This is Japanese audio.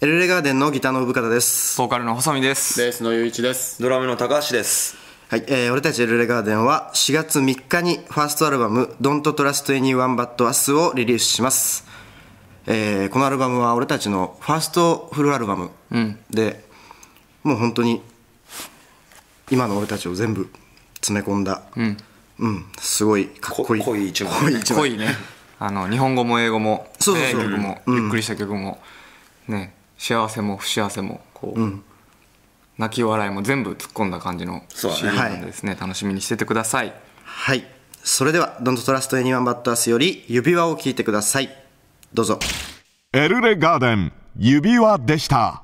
エルレガーデンのギターの生方です。ボーカルの細見です。ベースの雄一です。ドラムの高橋です。はい、えー、俺たちエルレガーデンは4月3日にファーストアルバム Don't Trust Anyone But Us をリリースします。えー、このアルバムは俺たちのファーストフルアルバムで、もう本当に今の俺たちを全部詰め込んだ、うん、うん、すごいかっこいい。こ濃い一枚濃い一枚濃いね。あの、日本語も英語も、そうそうそう早曲も、ゆっくりした曲も、ね、幸せも不幸せもこう、うん、泣き笑いも全部突っ込んだ感じのシーンなんですね、ねはい、楽しみにしててくださいはいそれでは「Don't Trust Anyone But Us」より「指輪」を聴いてくださいどうぞ「エルレガーデン指輪」でした